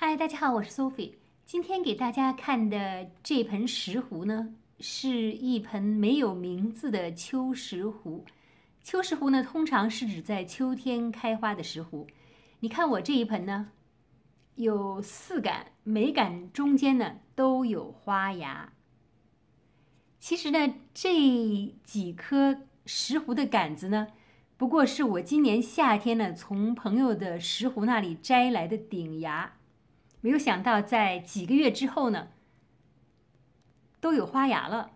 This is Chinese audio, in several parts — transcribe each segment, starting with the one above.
嗨，大家好，我是 Sophie。今天给大家看的这盆石斛呢，是一盆没有名字的秋石斛。秋石斛呢，通常是指在秋天开花的石斛。你看我这一盆呢，有四杆，每杆中间呢都有花芽。其实呢，这几颗石斛的杆子呢，不过是我今年夏天呢从朋友的石斛那里摘来的顶芽。没有想到，在几个月之后呢，都有花芽了。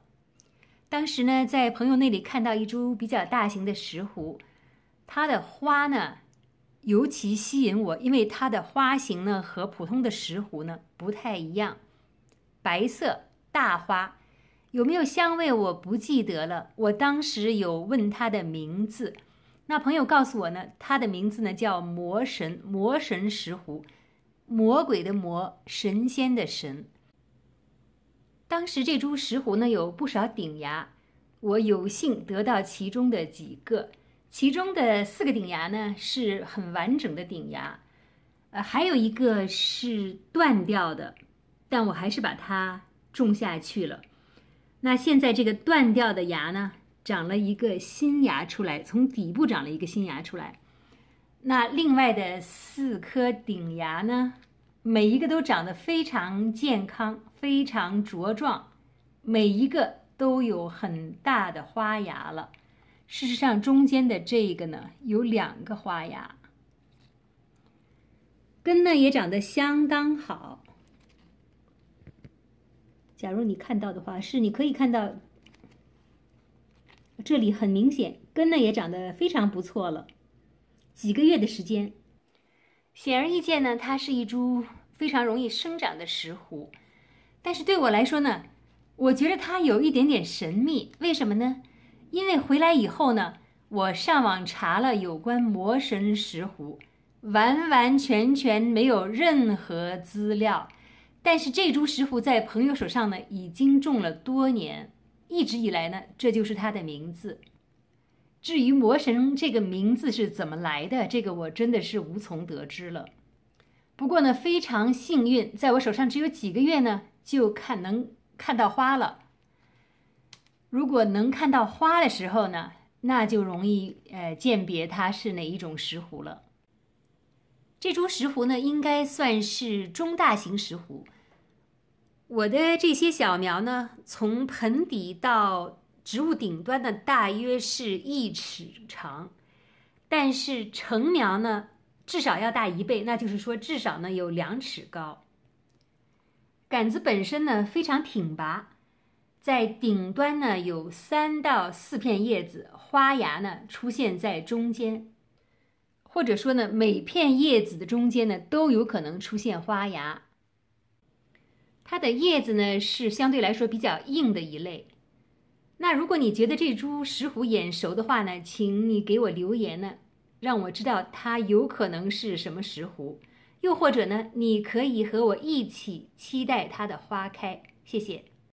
当时呢，在朋友那里看到一株比较大型的石斛，它的花呢，尤其吸引我，因为它的花型呢和普通的石斛呢不太一样，白色大花，有没有香味我不记得了。我当时有问它的名字，那朋友告诉我呢，它的名字呢叫魔神魔神石斛。魔鬼的魔，神仙的神。当时这株石斛呢，有不少顶芽，我有幸得到其中的几个。其中的四个顶芽呢，是很完整的顶芽，呃，还有一个是断掉的，但我还是把它种下去了。那现在这个断掉的芽呢，长了一个新芽出来，从底部长了一个新芽出来。那另外的四颗顶芽呢？每一个都长得非常健康，非常茁壮，每一个都有很大的花芽了。事实上，中间的这个呢，有两个花芽，根呢也长得相当好。假如你看到的话，是你可以看到这里很明显，根呢也长得非常不错了。几个月的时间，显而易见呢，它是一株非常容易生长的石斛。但是对我来说呢，我觉得它有一点点神秘。为什么呢？因为回来以后呢，我上网查了有关魔神石斛，完完全全没有任何资料。但是这株石斛在朋友手上呢，已经种了多年，一直以来呢，这就是它的名字。至于魔神这个名字是怎么来的，这个我真的是无从得知了。不过呢，非常幸运，在我手上只有几个月呢，就看能看到花了。如果能看到花的时候呢，那就容易呃鉴别它是哪一种石斛了。这株石斛呢，应该算是中大型石斛。我的这些小苗呢，从盆底到。植物顶端呢大约是一尺长，但是成苗呢至少要大一倍，那就是说至少呢有两尺高。杆子本身呢非常挺拔，在顶端呢有三到四片叶子，花芽呢出现在中间，或者说呢每片叶子的中间呢都有可能出现花芽。它的叶子呢是相对来说比较硬的一类。那如果你觉得这株石斛眼熟的话呢，请你给我留言呢，让我知道它有可能是什么石斛，又或者呢，你可以和我一起期待它的花开，谢谢。